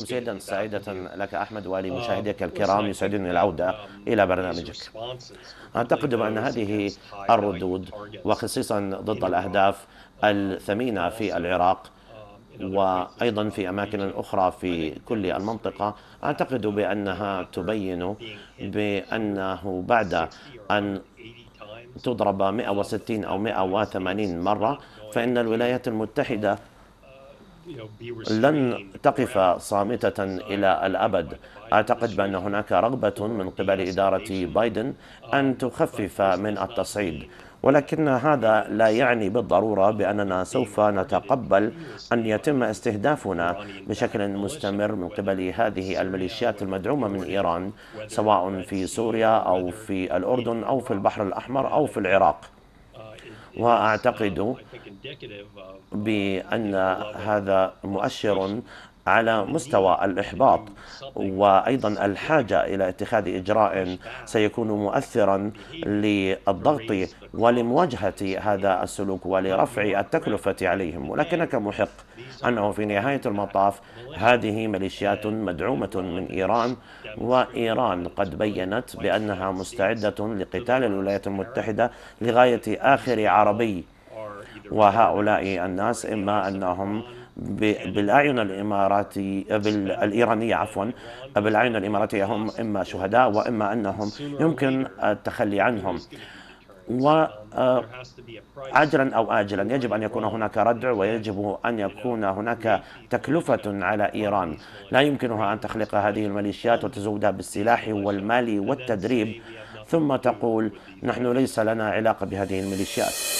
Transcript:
مسيدا سعيدة لك أحمد ولمشاهديك uh, الكرام يسعدني العودة um, إلى برنامجك أعتقد أن هذه الردود وخصيصا ضد الأهداف uh, الثمينة في العراق um, وأيضا في أماكن أخرى في كل المنطقة أعتقد um, بأنها تبين بأنه بعد أن تضرب 160 أو 180 مرة فإن الولايات المتحدة لن تقف صامتة إلى الأبد أعتقد بأن هناك رغبة من قبل إدارة بايدن أن تخفف من التصعيد ولكن هذا لا يعني بالضرورة بأننا سوف نتقبل أن يتم استهدافنا بشكل مستمر من قبل هذه الميليشيات المدعومة من إيران سواء في سوريا أو في الأردن أو في البحر الأحمر أو في العراق واعتقد uh, بان هذا مؤشر على مستوى الإحباط وأيضا الحاجة إلى اتخاذ إجراء سيكون مؤثرا للضغط ولمواجهة هذا السلوك ولرفع التكلفة عليهم ولكنك محق أنه في نهاية المطاف هذه ميليشيات مدعومة من إيران وإيران قد بيّنت بأنها مستعدة لقتال الولايات المتحدة لغاية آخر عربي وهؤلاء الناس إما أنهم بالاعين الاماراتي بالايرانيه عفوا بالاعين الاماراتيه هم اما شهداء واما انهم يمكن التخلي عنهم آه، عجلا او اجلا يجب ان يكون هناك ردع ويجب ان يكون هناك تكلفه على ايران لا يمكنها ان تخلق هذه الميليشيات وتزودها بالسلاح والمال والتدريب ثم تقول نحن ليس لنا علاقه بهذه الميليشيات